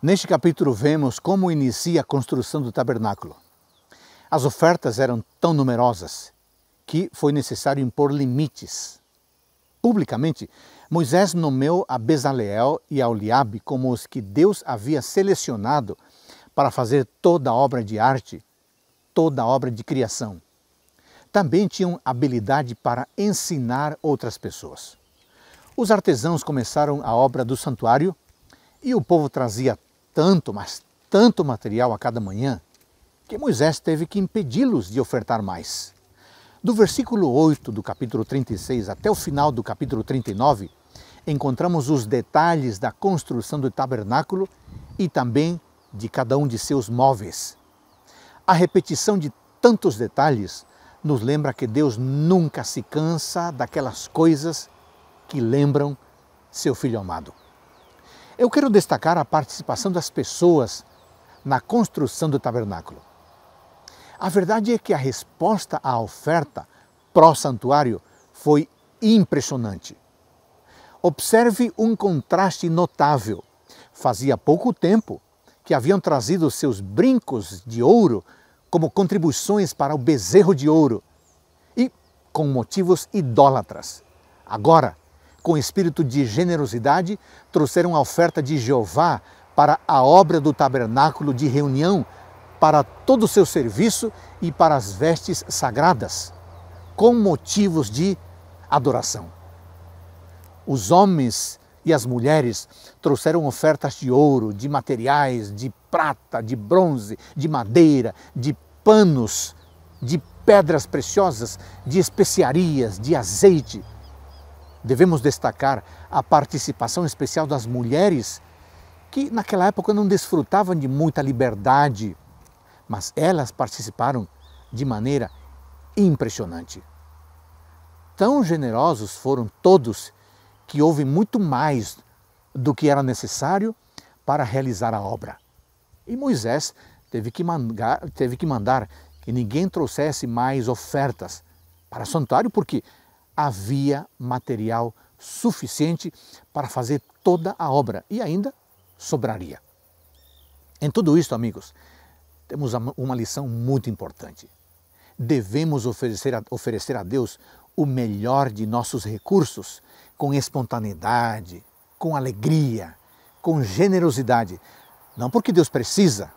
Neste capítulo vemos como inicia a construção do tabernáculo. As ofertas eram tão numerosas que foi necessário impor limites. Publicamente, Moisés nomeou a Bezaleel e a Oliabe como os que Deus havia selecionado para fazer toda a obra de arte, toda a obra de criação. Também tinham habilidade para ensinar outras pessoas. Os artesãos começaram a obra do santuário e o povo trazia tanto, mas tanto material a cada manhã, que Moisés teve que impedi-los de ofertar mais. Do versículo 8 do capítulo 36 até o final do capítulo 39, encontramos os detalhes da construção do tabernáculo e também de cada um de seus móveis. A repetição de tantos detalhes nos lembra que Deus nunca se cansa daquelas coisas que lembram seu filho amado. Eu quero destacar a participação das pessoas na construção do tabernáculo. A verdade é que a resposta à oferta pró-santuário foi impressionante. Observe um contraste notável. Fazia pouco tempo que haviam trazido seus brincos de ouro como contribuições para o bezerro de ouro e com motivos idólatras. Agora, com espírito de generosidade, trouxeram a oferta de Jeová para a obra do tabernáculo de reunião, para todo o seu serviço e para as vestes sagradas, com motivos de adoração. Os homens e as mulheres trouxeram ofertas de ouro, de materiais, de prata, de bronze, de madeira, de panos, de pedras preciosas, de especiarias, de azeite Devemos destacar a participação especial das mulheres, que naquela época não desfrutavam de muita liberdade, mas elas participaram de maneira impressionante. Tão generosos foram todos que houve muito mais do que era necessário para realizar a obra. E Moisés teve que, mandar, teve que mandar que ninguém trouxesse mais ofertas para o santuário, porque havia material suficiente para fazer toda a obra e ainda sobraria. Em tudo isso, amigos, temos uma lição muito importante. Devemos oferecer a, oferecer a Deus o melhor de nossos recursos, com espontaneidade, com alegria, com generosidade. Não porque Deus precisa,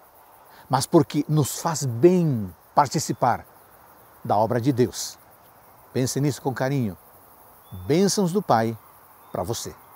mas porque nos faz bem participar da obra de Deus. Pense nisso com carinho. Bênçãos do Pai para você.